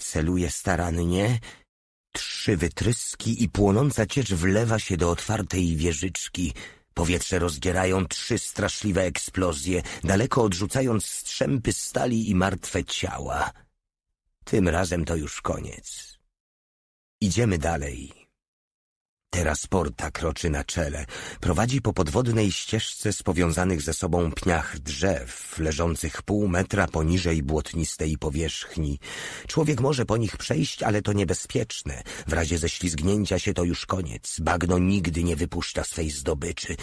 Celuje starannie. Trzy wytryski i płonąca ciecz wlewa się do otwartej wieżyczki. Powietrze rozdzierają trzy straszliwe eksplozje, daleko odrzucając strzępy stali i martwe ciała. Tym razem to już koniec. Idziemy dalej. Teraz porta kroczy na czele. Prowadzi po podwodnej ścieżce z powiązanych ze sobą pniach drzew, leżących pół metra poniżej błotnistej powierzchni. Człowiek może po nich przejść, ale to niebezpieczne. W razie ześlizgnięcia się to już koniec. Bagno nigdy nie wypuszcza swej zdobyczy.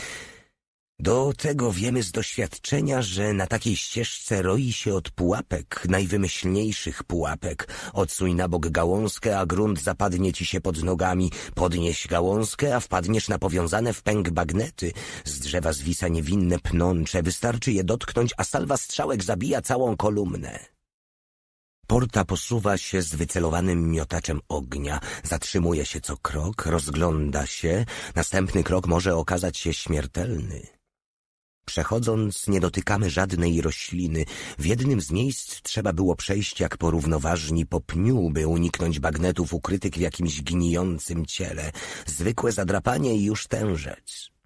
Do tego wiemy z doświadczenia, że na takiej ścieżce roi się od pułapek, najwymyślniejszych pułapek. Odsuń na bok gałązkę, a grunt zapadnie ci się pod nogami. Podnieś gałązkę, a wpadniesz na powiązane w pęk bagnety. Z drzewa zwisa niewinne pnącze, wystarczy je dotknąć, a salwa strzałek zabija całą kolumnę. Porta posuwa się z wycelowanym miotaczem ognia, zatrzymuje się co krok, rozgląda się, następny krok może okazać się śmiertelny. Przechodząc, nie dotykamy żadnej rośliny. W jednym z miejsc trzeba było przejść jak porównoważni po pniu, by uniknąć bagnetów ukrytych w jakimś gnijącym ciele. Zwykłe zadrapanie i już tężec.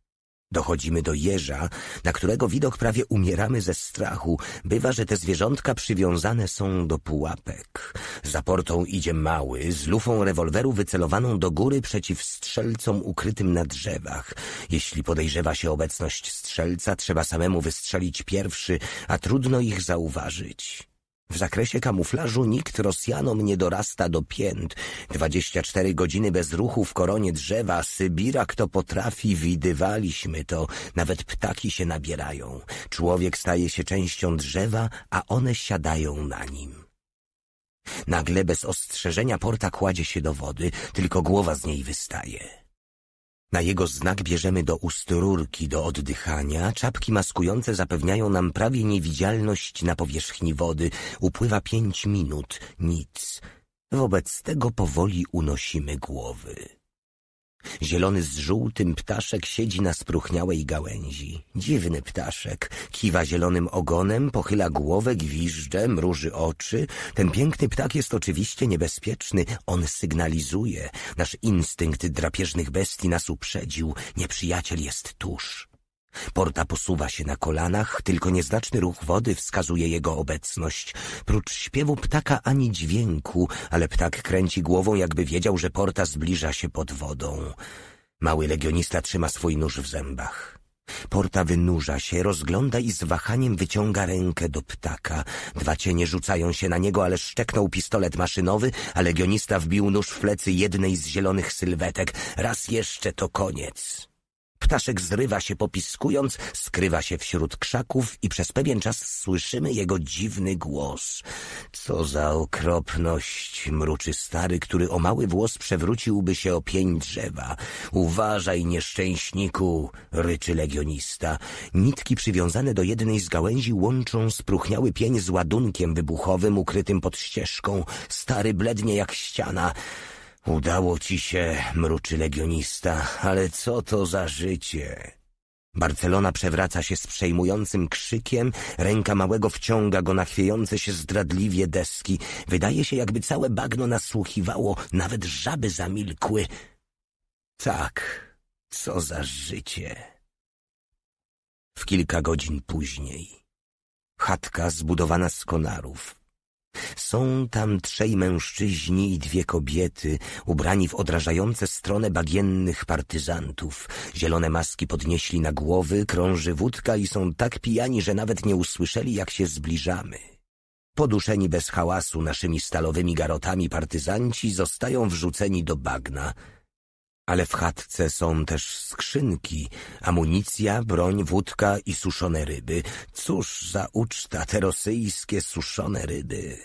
Dochodzimy do jeża, na którego widok prawie umieramy ze strachu. Bywa, że te zwierzątka przywiązane są do pułapek. Za portą idzie mały, z lufą rewolweru wycelowaną do góry przeciw strzelcom ukrytym na drzewach. Jeśli podejrzewa się obecność strzelca, trzeba samemu wystrzelić pierwszy, a trudno ich zauważyć. W zakresie kamuflażu nikt Rosjanom nie dorasta do pięt. 24 godziny bez ruchu w koronie drzewa, Sybira kto potrafi, widywaliśmy to. Nawet ptaki się nabierają. Człowiek staje się częścią drzewa, a one siadają na nim. Nagle bez ostrzeżenia porta kładzie się do wody, tylko głowa z niej wystaje. Na jego znak bierzemy do ust rurki do oddychania, czapki maskujące zapewniają nam prawie niewidzialność na powierzchni wody, upływa pięć minut, nic. Wobec tego powoli unosimy głowy. Zielony z żółtym ptaszek siedzi na spruchniałej gałęzi. Dziwny ptaszek. Kiwa zielonym ogonem, pochyla głowę, gwizdże, mruży oczy. Ten piękny ptak jest oczywiście niebezpieczny. On sygnalizuje. Nasz instynkt drapieżnych bestii nas uprzedził. Nieprzyjaciel jest tuż. Porta posuwa się na kolanach, tylko nieznaczny ruch wody wskazuje jego obecność. Prócz śpiewu ptaka ani dźwięku, ale ptak kręci głową, jakby wiedział, że Porta zbliża się pod wodą. Mały legionista trzyma swój nóż w zębach. Porta wynurza się, rozgląda i z wahaniem wyciąga rękę do ptaka. Dwa cienie rzucają się na niego, ale szczeknął pistolet maszynowy, a legionista wbił nóż w plecy jednej z zielonych sylwetek. Raz jeszcze to koniec. Ptaszek zrywa się popiskując, skrywa się wśród krzaków i przez pewien czas słyszymy jego dziwny głos. Co za okropność, mruczy stary, który o mały włos przewróciłby się o pień drzewa. Uważaj, nieszczęśniku, ryczy legionista. Nitki przywiązane do jednej z gałęzi łączą spruchniały pień z ładunkiem wybuchowym ukrytym pod ścieżką. Stary blednie jak ściana. Udało ci się, mruczy legionista, ale co to za życie? Barcelona przewraca się z przejmującym krzykiem, ręka małego wciąga go na chwiejące się zdradliwie deski. Wydaje się, jakby całe bagno nasłuchiwało, nawet żaby zamilkły. Tak, co za życie. W kilka godzin później. Chatka zbudowana z konarów, są tam trzej mężczyźni i dwie kobiety, ubrani w odrażające stronę bagiennych partyzantów. Zielone maski podnieśli na głowy, krąży wódka i są tak pijani, że nawet nie usłyszeli, jak się zbliżamy. Poduszeni bez hałasu naszymi stalowymi garotami partyzanci zostają wrzuceni do bagna – ale w chatce są też skrzynki, amunicja, broń, wódka i suszone ryby. Cóż za uczta, te rosyjskie suszone ryby.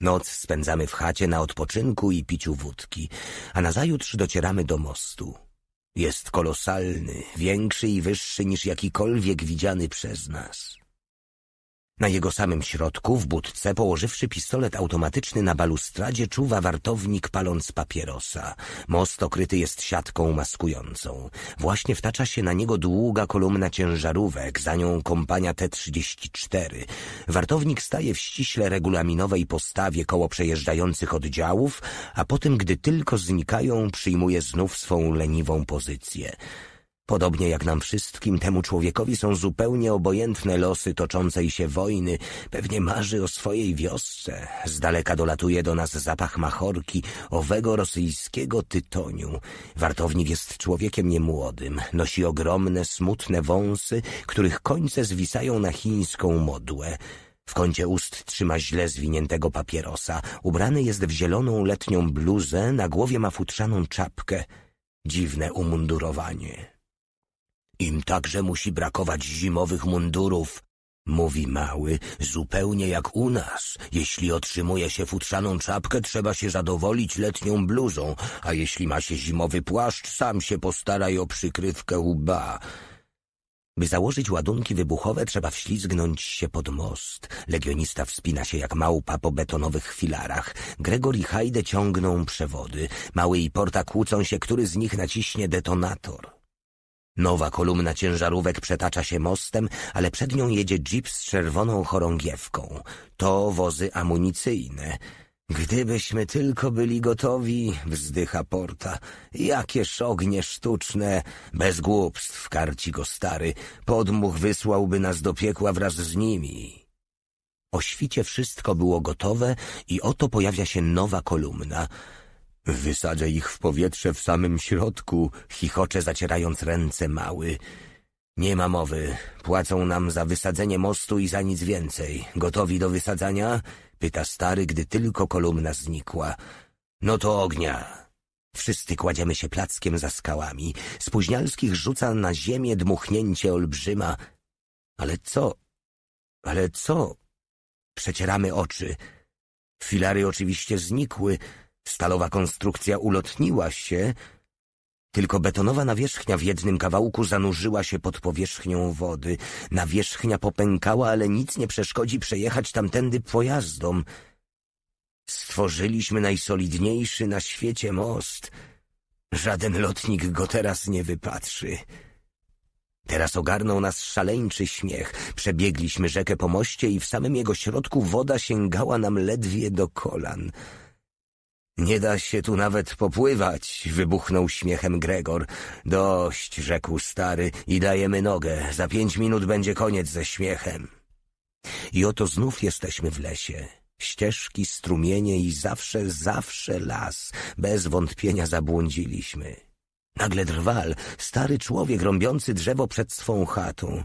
Noc spędzamy w chacie na odpoczynku i piciu wódki, a nazajutrz docieramy do mostu. Jest kolosalny, większy i wyższy niż jakikolwiek widziany przez nas. Na jego samym środku, w budce, położywszy pistolet automatyczny na balustradzie, czuwa wartownik paląc papierosa. Most okryty jest siatką maskującą. Właśnie wtacza się na niego długa kolumna ciężarówek, za nią kompania T-34. Wartownik staje w ściśle regulaminowej postawie koło przejeżdżających oddziałów, a potem, gdy tylko znikają, przyjmuje znów swą leniwą pozycję. Podobnie jak nam wszystkim, temu człowiekowi są zupełnie obojętne losy toczącej się wojny. Pewnie marzy o swojej wiosce. Z daleka dolatuje do nas zapach machorki, owego rosyjskiego tytoniu. Wartownik jest człowiekiem niemłodym. Nosi ogromne, smutne wąsy, których końce zwisają na chińską modłę. W kącie ust trzyma źle zwiniętego papierosa. Ubrany jest w zieloną letnią bluzę, na głowie ma futrzaną czapkę. Dziwne umundurowanie. Im także musi brakować zimowych mundurów, mówi mały, zupełnie jak u nas. Jeśli otrzymuje się futrzaną czapkę, trzeba się zadowolić letnią bluzą, a jeśli ma się zimowy płaszcz, sam się postaraj o przykrywkę łba. By założyć ładunki wybuchowe, trzeba wślizgnąć się pod most. Legionista wspina się jak małpa po betonowych filarach. Gregor i Hajde ciągną przewody. Mały i Porta kłócą się, który z nich naciśnie detonator. Nowa kolumna ciężarówek przetacza się mostem, ale przed nią jedzie jeep z czerwoną chorągiewką. To wozy amunicyjne. Gdybyśmy tylko byli gotowi, wzdycha Porta. Jakież ognie sztuczne! Bez głupstw, karci go stary. Podmuch wysłałby nas do piekła wraz z nimi. O świcie wszystko było gotowe i oto pojawia się nowa kolumna – Wysadzę ich w powietrze w samym środku, chichocze zacierając ręce mały. Nie ma mowy. Płacą nam za wysadzenie mostu i za nic więcej. Gotowi do wysadzania? Pyta stary, gdy tylko kolumna znikła. No to ognia. Wszyscy kładziemy się plackiem za skałami. Spóźnialskich rzuca na ziemię dmuchnięcie olbrzyma. Ale co? Ale co? Przecieramy oczy. Filary oczywiście znikły, Stalowa konstrukcja ulotniła się, tylko betonowa nawierzchnia w jednym kawałku zanurzyła się pod powierzchnią wody. Nawierzchnia popękała, ale nic nie przeszkodzi przejechać tamtędy pojazdom. Stworzyliśmy najsolidniejszy na świecie most. Żaden lotnik go teraz nie wypatrzy. Teraz ogarnął nas szaleńczy śmiech. Przebiegliśmy rzekę po moście i w samym jego środku woda sięgała nam ledwie do kolan. Nie da się tu nawet popływać, wybuchnął śmiechem Gregor. Dość, rzekł stary, i dajemy nogę. Za pięć minut będzie koniec ze śmiechem. I oto znów jesteśmy w lesie. Ścieżki, strumienie i zawsze, zawsze las. Bez wątpienia zabłądziliśmy. Nagle drwal, stary człowiek rąbiący drzewo przed swą chatą.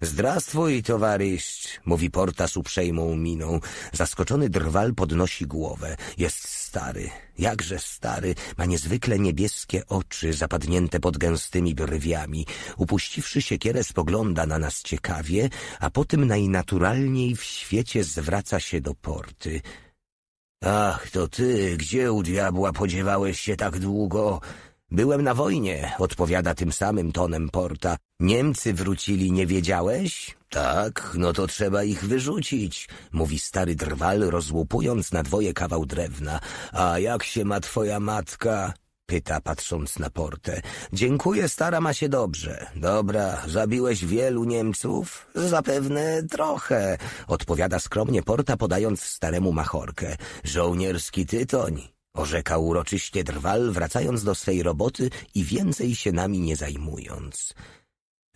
Zdrastwój, towarzysz, mówi Porta z uprzejmą miną. Zaskoczony drwal podnosi głowę. Jest stary, jakże stary, ma niezwykle niebieskie oczy zapadnięte pod gęstymi brwiami. Upuściwszy siekierę spogląda na nas ciekawie, a potem najnaturalniej w świecie zwraca się do porty. Ach, to ty, gdzie u diabła podziewałeś się tak długo? Byłem na wojnie, odpowiada tym samym tonem porta. Niemcy wrócili, nie wiedziałeś? Tak, no to trzeba ich wyrzucić, mówi stary drwal, rozłupując na dwoje kawał drewna. A jak się ma twoja matka? pyta, patrząc na portę. Dziękuję, stara ma się dobrze. Dobra, zabiłeś wielu Niemców? Zapewne trochę, odpowiada skromnie porta, podając staremu machorkę. Żołnierski tytoń. Orzeka uroczyście drwal, wracając do swej roboty i więcej się nami nie zajmując.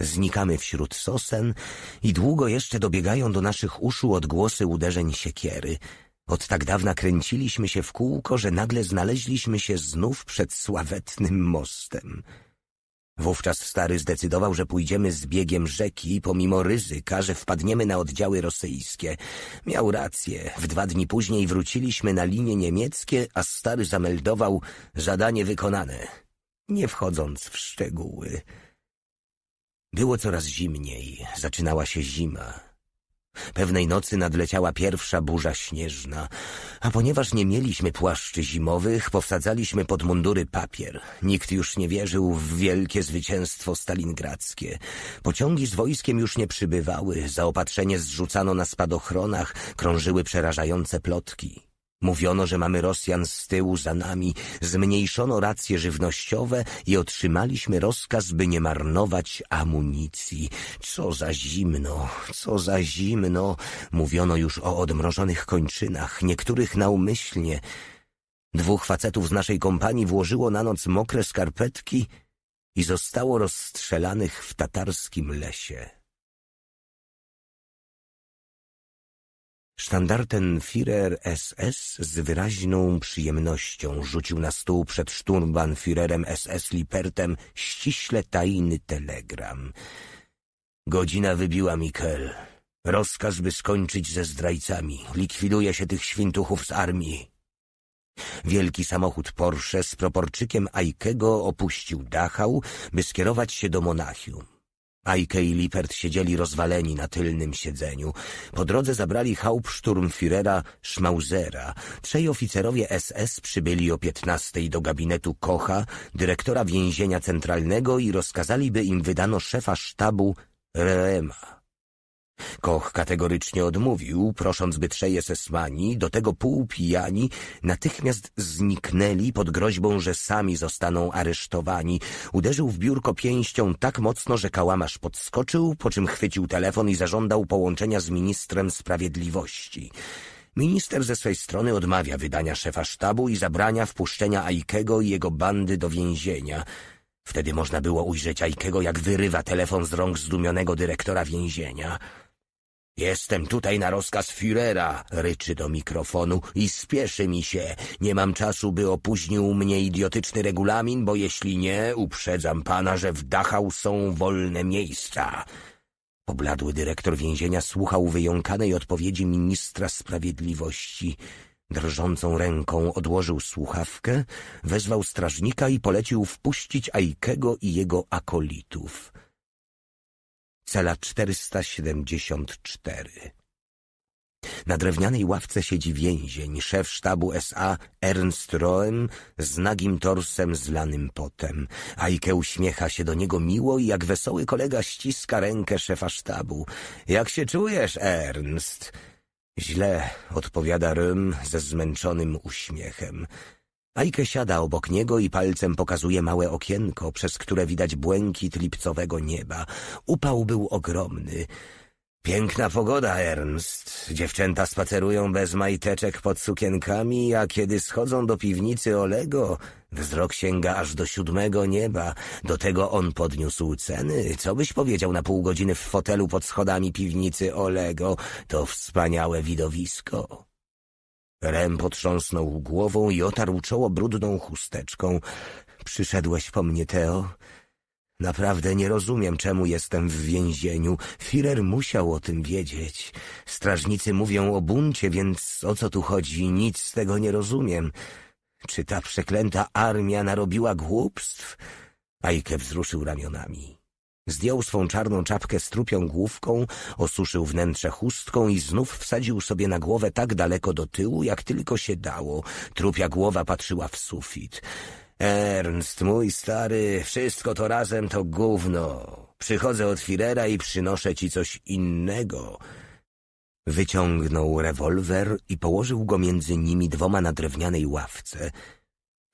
Znikamy wśród sosen i długo jeszcze dobiegają do naszych uszu odgłosy uderzeń siekiery. Od tak dawna kręciliśmy się w kółko, że nagle znaleźliśmy się znów przed sławetnym mostem. Wówczas stary zdecydował, że pójdziemy z biegiem rzeki, pomimo ryzyka, że wpadniemy na oddziały rosyjskie. Miał rację. W dwa dni później wróciliśmy na linie niemieckie, a stary zameldował zadanie wykonane, nie wchodząc w szczegóły. Było coraz zimniej, zaczynała się zima. Pewnej nocy nadleciała pierwsza burza śnieżna, a ponieważ nie mieliśmy płaszczy zimowych, powsadzaliśmy pod mundury papier. Nikt już nie wierzył w wielkie zwycięstwo stalingradzkie. Pociągi z wojskiem już nie przybywały, zaopatrzenie zrzucano na spadochronach, krążyły przerażające plotki. Mówiono, że mamy Rosjan z tyłu za nami, zmniejszono racje żywnościowe i otrzymaliśmy rozkaz, by nie marnować amunicji. Co za zimno, co za zimno. Mówiono już o odmrożonych kończynach, niektórych naumyślnie. Dwóch facetów z naszej kompanii włożyło na noc mokre skarpetki i zostało rozstrzelanych w tatarskim lesie. Führer SS z wyraźną przyjemnością rzucił na stół przed Führerem SS Lipertem ściśle tajny telegram. Godzina wybiła Mikel. Rozkaz, by skończyć ze zdrajcami. Likwiduje się tych świntuchów z armii. Wielki samochód Porsche z proporczykiem Aikego opuścił Dachau, by skierować się do Monachium. Ajke i Lippert siedzieli rozwaleni na tylnym siedzeniu. Po drodze zabrali Hauptsturmführera Schmausera. Trzej oficerowie SS przybyli o piętnastej do gabinetu Kocha, dyrektora więzienia centralnego i rozkazali, by im wydano szefa sztabu Reema. Koch kategorycznie odmówił, prosząc, by trzeje sesmani, do tego półpijani, natychmiast zniknęli pod groźbą, że sami zostaną aresztowani. Uderzył w biurko pięścią tak mocno, że kałamarz podskoczył, po czym chwycił telefon i zażądał połączenia z ministrem sprawiedliwości. Minister ze swej strony odmawia wydania szefa sztabu i zabrania wpuszczenia Aikego i jego bandy do więzienia. Wtedy można było ujrzeć Aikego, jak wyrywa telefon z rąk zdumionego dyrektora więzienia. Jestem tutaj na rozkaz Führera, ryczy do mikrofonu i spieszy mi się. Nie mam czasu, by opóźnił mnie idiotyczny regulamin, bo jeśli nie, uprzedzam pana, że w Dachau są wolne miejsca. Pobladły dyrektor więzienia słuchał wyjąkanej odpowiedzi ministra sprawiedliwości. Drżącą ręką odłożył słuchawkę, wezwał strażnika i polecił wpuścić Aikego i jego akolitów. Cela 474. Na drewnianej ławce siedzi więzień, szef sztabu SA Ernst Roem z nagim torsem zlanym potem. Ajke uśmiecha się do niego miło i jak wesoły kolega ściska rękę szefa sztabu. Jak się czujesz, Ernst? Źle, odpowiada Rym ze zmęczonym uśmiechem. Ajke siada obok niego i palcem pokazuje małe okienko, przez które widać błękit lipcowego nieba. Upał był ogromny. Piękna pogoda, Ernst. Dziewczęta spacerują bez majteczek pod sukienkami, a kiedy schodzą do piwnicy Olego, wzrok sięga aż do siódmego nieba. Do tego on podniósł ceny. Co byś powiedział na pół godziny w fotelu pod schodami piwnicy Olego? To wspaniałe widowisko. Rem potrząsnął głową i otarł czoło brudną chusteczką. Przyszedłeś po mnie, Teo? Naprawdę nie rozumiem, czemu jestem w więzieniu. Firer musiał o tym wiedzieć. Strażnicy mówią o buncie, więc o co tu chodzi? Nic z tego nie rozumiem. Czy ta przeklęta armia narobiła głupstw? Ajke wzruszył ramionami. Zdjął swą czarną czapkę z trupią główką, osuszył wnętrze chustką i znów wsadził sobie na głowę tak daleko do tyłu, jak tylko się dało. Trupia głowa patrzyła w sufit. Ernst, mój stary, wszystko to razem to gówno. Przychodzę od Firera i przynoszę ci coś innego. Wyciągnął rewolwer i położył go między nimi dwoma na drewnianej ławce.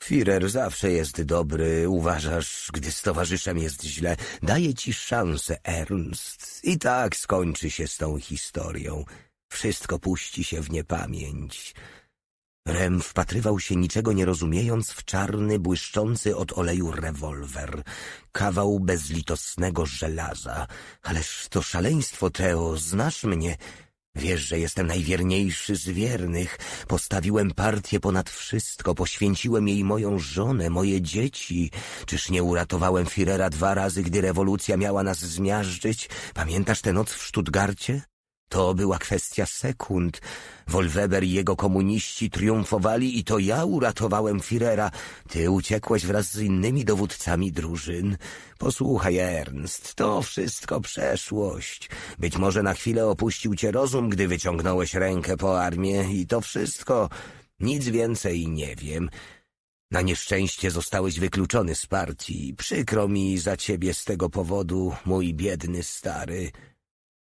Firer zawsze jest dobry, uważasz, gdy z towarzyszem jest źle. daje ci szansę, Ernst. I tak skończy się z tą historią. Wszystko puści się w niepamięć. Rem wpatrywał się niczego nie rozumiejąc w czarny, błyszczący od oleju rewolwer. Kawał bezlitosnego żelaza. Ależ to szaleństwo, Teo, znasz mnie. Wiesz, że jestem najwierniejszy z wiernych. Postawiłem partię ponad wszystko, poświęciłem jej moją żonę, moje dzieci. Czyż nie uratowałem Firera dwa razy, gdy rewolucja miała nas zmiażdżyć? Pamiętasz tę noc w Stuttgarcie? To była kwestia sekund. Wolweber i jego komuniści triumfowali i to ja uratowałem Firera. Ty uciekłeś wraz z innymi dowódcami drużyn. Posłuchaj, Ernst, to wszystko przeszłość. Być może na chwilę opuścił cię rozum, gdy wyciągnąłeś rękę po armię i to wszystko. Nic więcej nie wiem. Na nieszczęście zostałeś wykluczony z partii. Przykro mi za ciebie z tego powodu, mój biedny stary.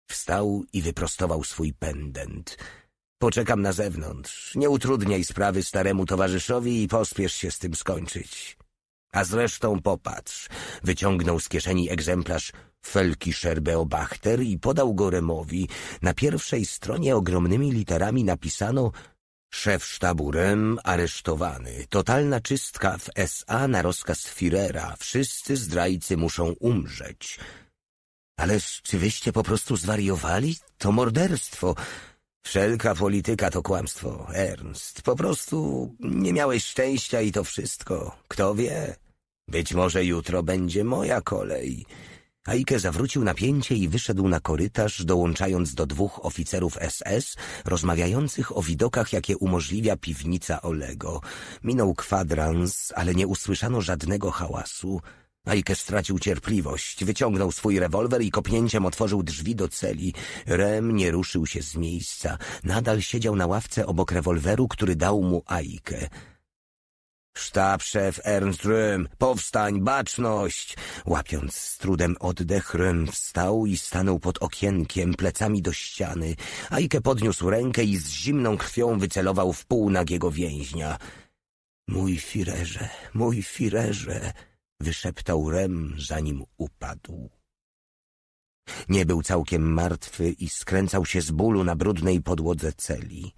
Wstał i wyprostował swój pendent. Poczekam na zewnątrz. Nie utrudniaj sprawy staremu towarzyszowi i pospiesz się z tym skończyć. A zresztą popatrz. Wyciągnął z kieszeni egzemplarz felki Szerbeobachter i podał go Remowi. Na pierwszej stronie ogromnymi literami napisano Szef sztabu REM aresztowany. Totalna czystka w SA na rozkaz Firera. Wszyscy zdrajcy muszą umrzeć. Ależ czy wyście po prostu zwariowali? To morderstwo. Wszelka polityka to kłamstwo, Ernst. Po prostu nie miałeś szczęścia i to wszystko. Kto wie? Być może jutro będzie moja kolej. Aike zawrócił napięcie i wyszedł na korytarz, dołączając do dwóch oficerów SS, rozmawiających o widokach, jakie umożliwia piwnica Olego. Minął kwadrans, ale nie usłyszano żadnego hałasu. Ajke stracił cierpliwość, wyciągnął swój rewolwer i kopnięciem otworzył drzwi do celi. Rem nie ruszył się z miejsca. Nadal siedział na ławce obok rewolweru, który dał mu Ajkę. Sztab-szef Ernst Rym, powstań, baczność! Łapiąc z trudem oddech, Rem wstał i stanął pod okienkiem, plecami do ściany. Ajke podniósł rękę i z zimną krwią wycelował w pół nagiego więźnia. Mój firerze, mój firerze! wyszeptał Rem, zanim upadł. Nie był całkiem martwy i skręcał się z bólu na brudnej podłodze celi.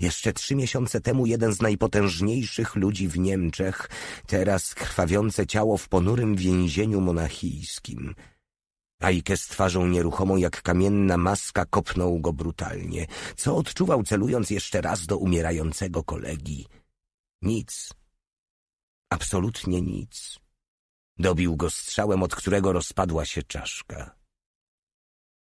Jeszcze trzy miesiące temu jeden z najpotężniejszych ludzi w Niemczech, teraz krwawiące ciało w ponurym więzieniu monachijskim. Ajke z twarzą nieruchomą jak kamienna maska kopnął go brutalnie, co odczuwał celując jeszcze raz do umierającego kolegi. Nic. Absolutnie nic. Dobił go strzałem, od którego rozpadła się czaszka.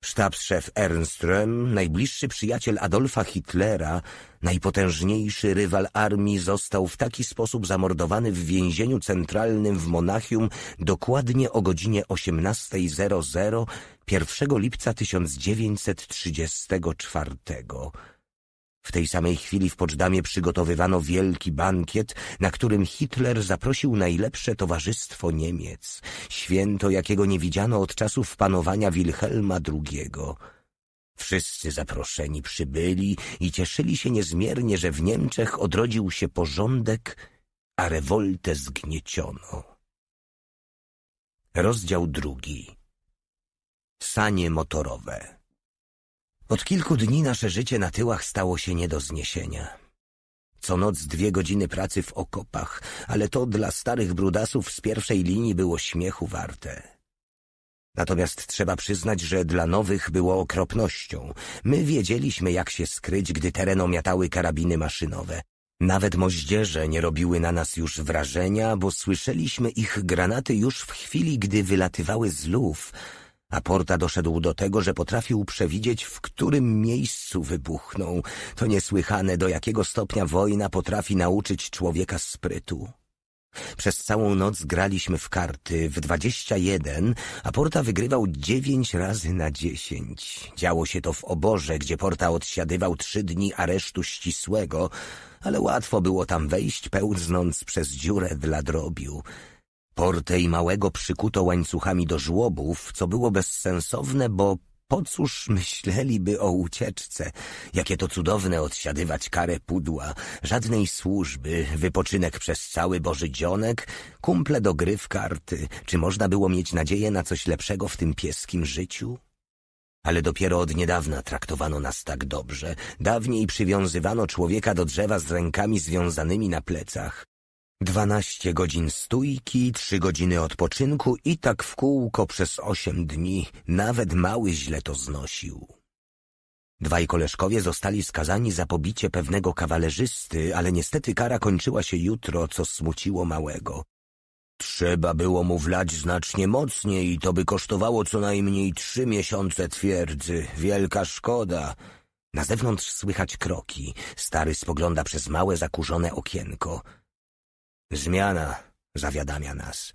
Sztabszef Ernström, najbliższy przyjaciel Adolfa Hitlera, najpotężniejszy rywal armii, został w taki sposób zamordowany w więzieniu centralnym w Monachium dokładnie o godzinie 18.00 1 lipca 1934 w tej samej chwili w Poczdamie przygotowywano wielki bankiet, na którym Hitler zaprosił najlepsze towarzystwo Niemiec, święto jakiego nie widziano od czasów panowania Wilhelma II. Wszyscy zaproszeni przybyli i cieszyli się niezmiernie, że w Niemczech odrodził się porządek, a rewoltę zgnieciono. Rozdział drugi Sanie motorowe od kilku dni nasze życie na tyłach stało się nie do zniesienia. Co noc dwie godziny pracy w okopach, ale to dla starych brudasów z pierwszej linii było śmiechu warte. Natomiast trzeba przyznać, że dla nowych było okropnością. My wiedzieliśmy, jak się skryć, gdy teren omiatały karabiny maszynowe. Nawet moździerze nie robiły na nas już wrażenia, bo słyszeliśmy ich granaty już w chwili, gdy wylatywały z lów a Porta doszedł do tego, że potrafił przewidzieć, w którym miejscu wybuchną. To niesłychane, do jakiego stopnia wojna potrafi nauczyć człowieka sprytu. Przez całą noc graliśmy w karty w dwadzieścia jeden, a Porta wygrywał dziewięć razy na dziesięć. Działo się to w oborze, gdzie Porta odsiadywał trzy dni aresztu ścisłego, ale łatwo było tam wejść, pełznąc przez dziurę dla drobiu. Portę i małego przykuto łańcuchami do żłobów, co było bezsensowne, bo po cóż myśleliby o ucieczce? Jakie to cudowne odsiadywać karę pudła, żadnej służby, wypoczynek przez cały Boży dzionek, kumple do gry w karty. Czy można było mieć nadzieję na coś lepszego w tym pieskim życiu? Ale dopiero od niedawna traktowano nas tak dobrze. Dawniej przywiązywano człowieka do drzewa z rękami związanymi na plecach. Dwanaście godzin stójki, trzy godziny odpoczynku i tak w kółko przez osiem dni. Nawet mały źle to znosił. Dwaj koleżkowie zostali skazani za pobicie pewnego kawalerzysty, ale niestety kara kończyła się jutro, co smuciło małego. Trzeba było mu wlać znacznie mocniej i to by kosztowało co najmniej trzy miesiące twierdzy. Wielka szkoda. Na zewnątrz słychać kroki. Stary spogląda przez małe, zakurzone okienko. Zmiana zawiadamia nas.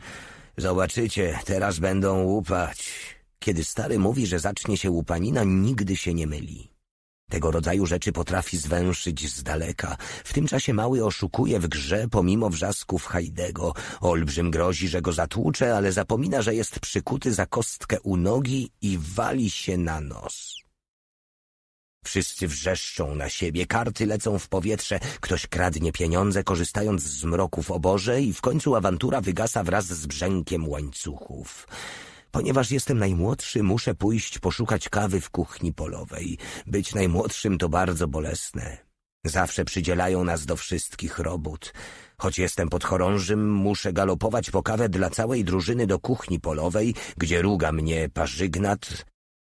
Zobaczycie, teraz będą łupać. Kiedy stary mówi, że zacznie się łupanina, nigdy się nie myli. Tego rodzaju rzeczy potrafi zwęszyć z daleka. W tym czasie mały oszukuje w grze pomimo wrzasków Hajdego. Olbrzym grozi, że go zatłucze, ale zapomina, że jest przykuty za kostkę u nogi i wali się na nos. Wszyscy wrzeszczą na siebie, karty lecą w powietrze, ktoś kradnie pieniądze, korzystając z w oborze i w końcu awantura wygasa wraz z brzękiem łańcuchów. Ponieważ jestem najmłodszy, muszę pójść poszukać kawy w kuchni polowej. Być najmłodszym to bardzo bolesne. Zawsze przydzielają nas do wszystkich robót. Choć jestem podchorążym, muszę galopować po kawę dla całej drużyny do kuchni polowej, gdzie ruga mnie parzygnat,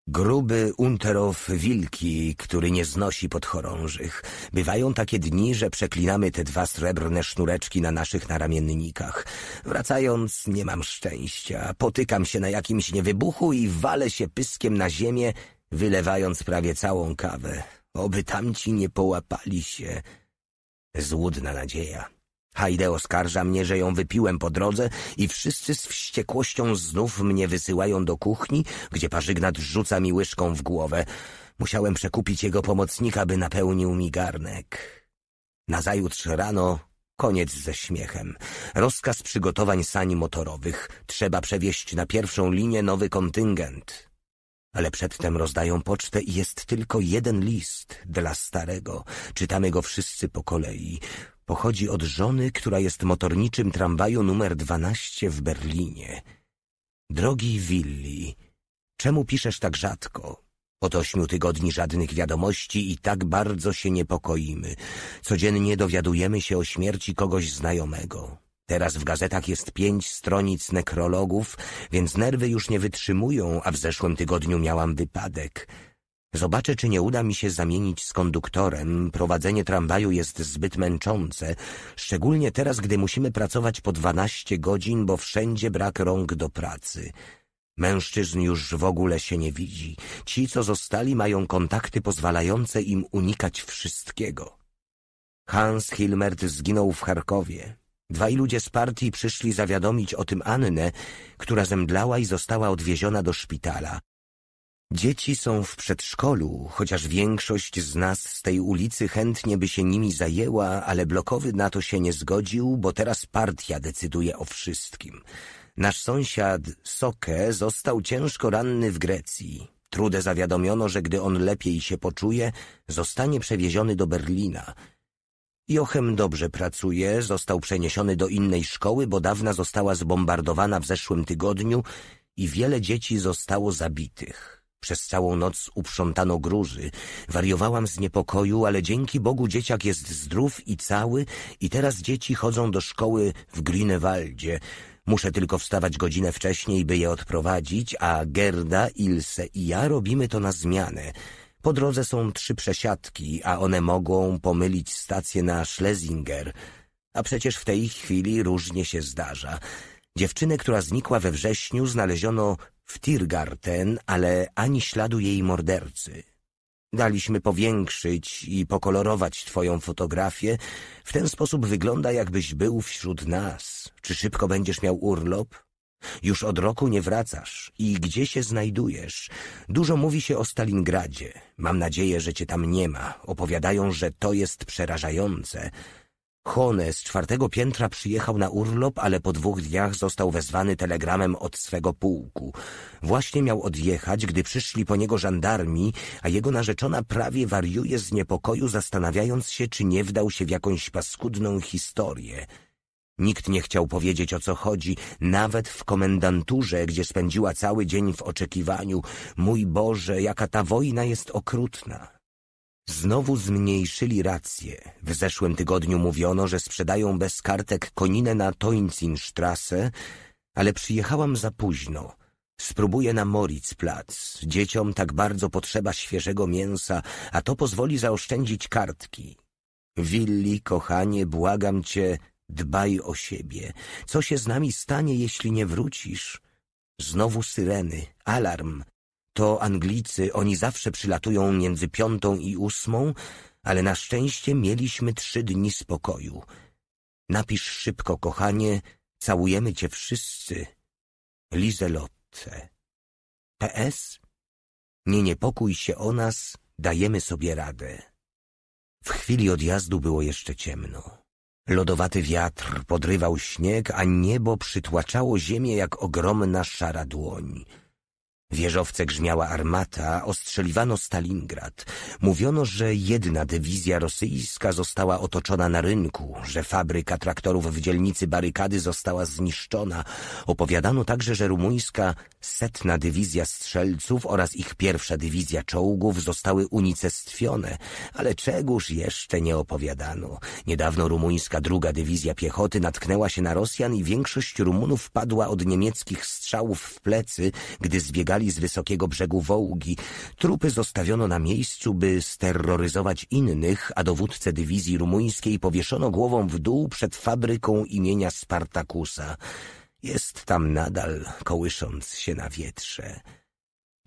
Gruby Unterow Wilki, który nie znosi podchorążych. Bywają takie dni, że przeklinamy te dwa srebrne sznureczki na naszych naramiennikach. Wracając, nie mam szczęścia. Potykam się na jakimś niewybuchu i walę się pyskiem na ziemię, wylewając prawie całą kawę. Oby tamci nie połapali się. Złudna nadzieja. Hajde oskarża mnie, że ją wypiłem po drodze i wszyscy z wściekłością znów mnie wysyłają do kuchni, gdzie parzygnat rzuca mi łyżką w głowę. Musiałem przekupić jego pomocnika, by napełnił mi garnek. Nazajutrz rano koniec ze śmiechem. Rozkaz przygotowań sani motorowych. Trzeba przewieźć na pierwszą linię nowy kontyngent. Ale przedtem rozdają pocztę i jest tylko jeden list dla starego. Czytamy go wszyscy po kolei pochodzi od żony, która jest motorniczym tramwaju numer 12 w Berlinie. Drogi Willi, czemu piszesz tak rzadko? Od ośmiu tygodni żadnych wiadomości i tak bardzo się niepokoimy. Codziennie dowiadujemy się o śmierci kogoś znajomego. Teraz w gazetach jest pięć stronic nekrologów, więc nerwy już nie wytrzymują, a w zeszłym tygodniu miałam wypadek. Zobaczę, czy nie uda mi się zamienić z konduktorem. Prowadzenie tramwaju jest zbyt męczące, szczególnie teraz, gdy musimy pracować po dwanaście godzin, bo wszędzie brak rąk do pracy. Mężczyzn już w ogóle się nie widzi. Ci, co zostali, mają kontakty pozwalające im unikać wszystkiego. Hans Hilmert zginął w Charkowie. Dwaj ludzie z partii przyszli zawiadomić o tym Annę, która zemdlała i została odwieziona do szpitala. Dzieci są w przedszkolu, chociaż większość z nas z tej ulicy chętnie by się nimi zajęła, ale blokowy na to się nie zgodził, bo teraz partia decyduje o wszystkim. Nasz sąsiad Soke został ciężko ranny w Grecji. Trudę zawiadomiono, że gdy on lepiej się poczuje, zostanie przewieziony do Berlina. Jochem dobrze pracuje, został przeniesiony do innej szkoły, bo dawna została zbombardowana w zeszłym tygodniu i wiele dzieci zostało zabitych. Przez całą noc uprzątano gruzy. Wariowałam z niepokoju, ale dzięki Bogu dzieciak jest zdrów i cały i teraz dzieci chodzą do szkoły w Grinewaldzie. Muszę tylko wstawać godzinę wcześniej, by je odprowadzić, a Gerda, Ilse i ja robimy to na zmianę. Po drodze są trzy przesiadki, a one mogą pomylić stację na Schlesinger. A przecież w tej chwili różnie się zdarza. Dziewczynę, która znikła we wrześniu, znaleziono w Tirgarten, ale ani śladu jej mordercy. Daliśmy powiększyć i pokolorować twoją fotografię. W ten sposób wygląda, jakbyś był wśród nas. Czy szybko będziesz miał urlop? Już od roku nie wracasz. I gdzie się znajdujesz? Dużo mówi się o Stalingradzie. Mam nadzieję, że cię tam nie ma. Opowiadają, że to jest przerażające. Hone z czwartego piętra przyjechał na urlop, ale po dwóch dniach został wezwany telegramem od swego pułku. Właśnie miał odjechać, gdy przyszli po niego żandarmi, a jego narzeczona prawie wariuje z niepokoju, zastanawiając się, czy nie wdał się w jakąś paskudną historię. Nikt nie chciał powiedzieć o co chodzi, nawet w komendanturze, gdzie spędziła cały dzień w oczekiwaniu. Mój Boże, jaka ta wojna jest okrutna! Znowu zmniejszyli rację. W zeszłym tygodniu mówiono, że sprzedają bez kartek koninę na Toinzinstrasse, ale przyjechałam za późno. Spróbuję na Moritzplatz. Dzieciom tak bardzo potrzeba świeżego mięsa, a to pozwoli zaoszczędzić kartki. Willi, kochanie, błagam cię, dbaj o siebie. Co się z nami stanie, jeśli nie wrócisz? Znowu syreny, alarm, to Anglicy, oni zawsze przylatują między piątą i ósmą, ale na szczęście mieliśmy trzy dni spokoju. Napisz szybko, kochanie, całujemy cię wszyscy. Lizelotte. PS? Nie niepokój się o nas, dajemy sobie radę. W chwili odjazdu było jeszcze ciemno. Lodowaty wiatr podrywał śnieg, a niebo przytłaczało ziemię jak ogromna szara dłoń. Wieżowce grzmiała armata, ostrzeliwano Stalingrad. Mówiono, że jedna dywizja rosyjska została otoczona na rynku, że fabryka traktorów w dzielnicy barykady została zniszczona. Opowiadano także, że rumuńska setna dywizja strzelców oraz ich pierwsza dywizja czołgów zostały unicestwione. Ale czegóż jeszcze nie opowiadano. Niedawno rumuńska druga dywizja piechoty natknęła się na Rosjan i większość Rumunów padła od niemieckich strzałów w plecy, gdy zbiegali z wysokiego brzegu Wołgi. Trupy zostawiono na miejscu, by sterroryzować innych, a dowódcę dywizji rumuńskiej powieszono głową w dół przed fabryką imienia Spartakusa. Jest tam nadal, kołysząc się na wietrze.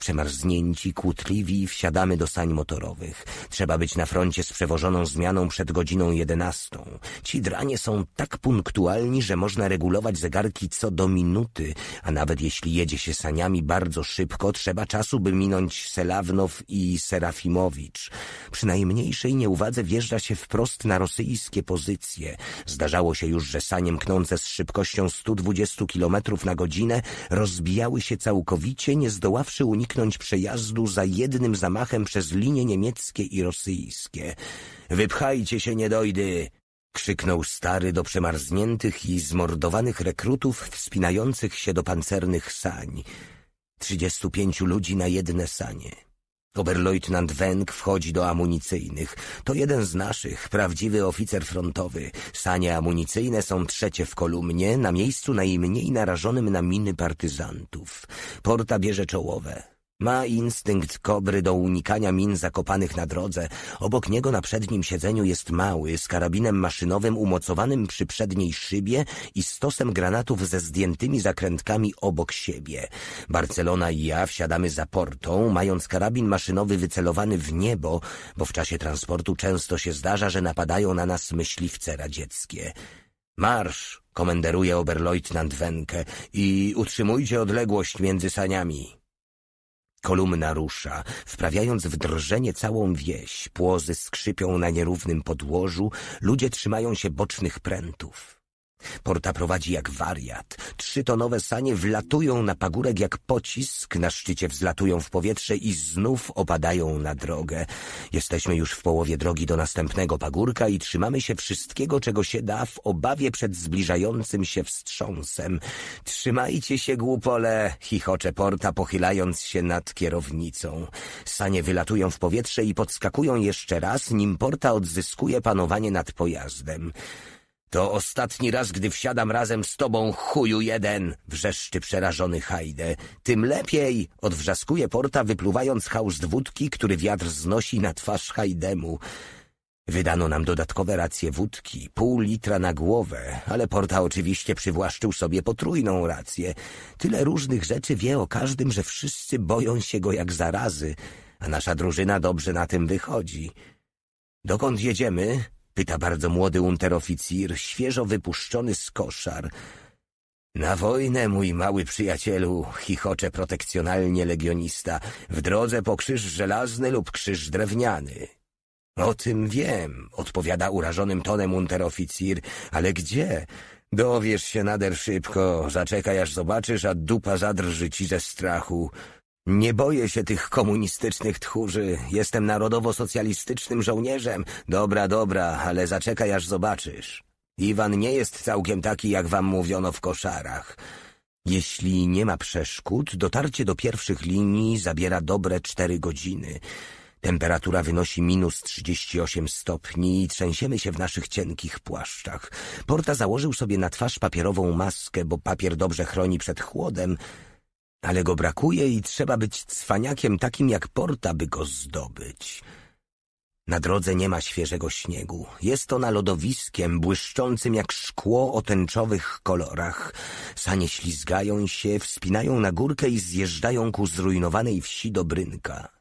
Przemarznięci, kłótliwi wsiadamy do sań motorowych. Trzeba być na froncie z przewożoną zmianą przed godziną jedenastą. Ci dranie są tak punktualni, że można regulować zegarki co do minuty, a nawet jeśli jedzie się saniami bardzo szybko, trzeba czasu, by minąć Selawnow i Serafimowicz. Przy najmniejszej nieuwadze wjeżdża się wprost na rosyjskie pozycje. Zdarzało się już, że sanie mknące z szybkością 120 km na godzinę rozbijały się całkowicie, nie zdoławszy uniknąć przejazdu za jednym zamachem przez linie niemieckie i rosyjskie. Wypchajcie się, niedojdy! krzyknął stary do przemarzniętych i zmordowanych rekrutów wspinających się do pancernych sań. Trzydziestu pięciu ludzi na jedne sanie. Oberleutnant Wenk wchodzi do amunicyjnych. To jeden z naszych, prawdziwy oficer frontowy. Sanie amunicyjne są trzecie w kolumnie, na miejscu najmniej narażonym na miny partyzantów. Porta bierze czołowe. Ma instynkt kobry do unikania min zakopanych na drodze. Obok niego na przednim siedzeniu jest mały, z karabinem maszynowym umocowanym przy przedniej szybie i stosem granatów ze zdjętymi zakrętkami obok siebie. Barcelona i ja wsiadamy za portą, mając karabin maszynowy wycelowany w niebo, bo w czasie transportu często się zdarza, że napadają na nas myśliwce radzieckie. Marsz! komenderuje oberleutnant Wenke i utrzymujcie odległość między saniami. Kolumna rusza, wprawiając w drżenie całą wieś. Płozy skrzypią na nierównym podłożu, ludzie trzymają się bocznych prętów. Porta prowadzi jak wariat. Trzytonowe sanie wlatują na pagórek jak pocisk, na szczycie wzlatują w powietrze i znów opadają na drogę. Jesteśmy już w połowie drogi do następnego pagórka i trzymamy się wszystkiego, czego się da, w obawie przed zbliżającym się wstrząsem. Trzymajcie się, głupole! chichocze Porta, pochylając się nad kierownicą. Sanie wylatują w powietrze i podskakują jeszcze raz, nim Porta odzyskuje panowanie nad pojazdem. To ostatni raz, gdy wsiadam razem z tobą, chuju jeden! Wrzeszczy przerażony Hajde. Tym lepiej! Odwrzaskuje porta, wypluwając haust wódki, który wiatr znosi na twarz Hajdemu. Wydano nam dodatkowe racje wódki, pół litra na głowę, ale Porta oczywiście przywłaszczył sobie potrójną rację. Tyle różnych rzeczy wie o każdym, że wszyscy boją się go jak zarazy, a nasza drużyna dobrze na tym wychodzi. Dokąd jedziemy? Pyta bardzo młody unteroficir, świeżo wypuszczony z koszar. Na wojnę, mój mały przyjacielu, chichocze protekcjonalnie legionista, w drodze po krzyż żelazny lub krzyż drewniany. O tym wiem, odpowiada urażonym tonem unteroficir, ale gdzie? Dowiesz się nader szybko, zaczekaj aż zobaczysz, a dupa zadrży ci ze strachu. Nie boję się tych komunistycznych tchórzy. Jestem narodowo-socjalistycznym żołnierzem. Dobra, dobra, ale zaczekaj aż zobaczysz. Iwan nie jest całkiem taki, jak wam mówiono w koszarach. Jeśli nie ma przeszkód, dotarcie do pierwszych linii zabiera dobre cztery godziny. Temperatura wynosi minus 38 stopni i trzęsiemy się w naszych cienkich płaszczach. Porta założył sobie na twarz papierową maskę, bo papier dobrze chroni przed chłodem, ale go brakuje i trzeba być cwaniakiem takim jak Porta, by go zdobyć. Na drodze nie ma świeżego śniegu. Jest ona lodowiskiem, błyszczącym jak szkło o tęczowych kolorach. Sanie ślizgają się, wspinają na górkę i zjeżdżają ku zrujnowanej wsi Dobrynka.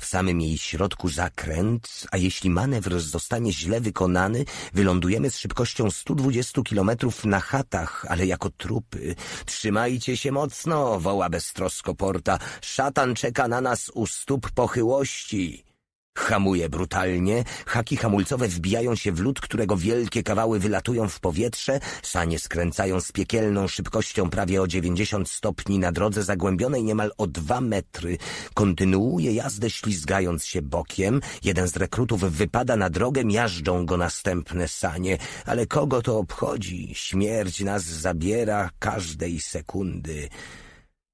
W samym jej środku zakręt, a jeśli manewr zostanie źle wykonany, wylądujemy z szybkością 120 km na chatach, ale jako trupy. Trzymajcie się mocno, woła beztrosko Porta. Szatan czeka na nas u stóp pochyłości. Hamuje brutalnie, haki hamulcowe wbijają się w lód, którego wielkie kawały wylatują w powietrze, sanie skręcają z piekielną szybkością prawie o 90 stopni na drodze zagłębionej niemal o dwa metry. Kontynuuje jazdę ślizgając się bokiem, jeden z rekrutów wypada na drogę, miażdżą go następne sanie, ale kogo to obchodzi? Śmierć nas zabiera każdej sekundy.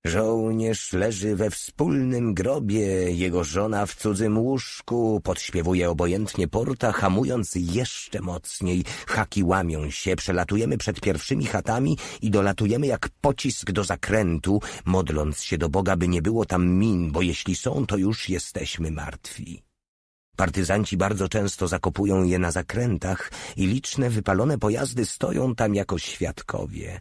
Żołnierz leży we wspólnym grobie, jego żona w cudzym łóżku, podśpiewuje obojętnie porta, hamując jeszcze mocniej. Haki łamią się, przelatujemy przed pierwszymi chatami i dolatujemy jak pocisk do zakrętu, modląc się do Boga, by nie było tam min, bo jeśli są, to już jesteśmy martwi. Partyzanci bardzo często zakopują je na zakrętach i liczne wypalone pojazdy stoją tam jako świadkowie –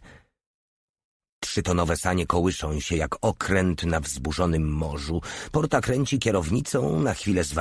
Trzytonowe sanie kołyszą się jak okręt na wzburzonym morzu. Porta kręci kierownicą, na chwilę zwa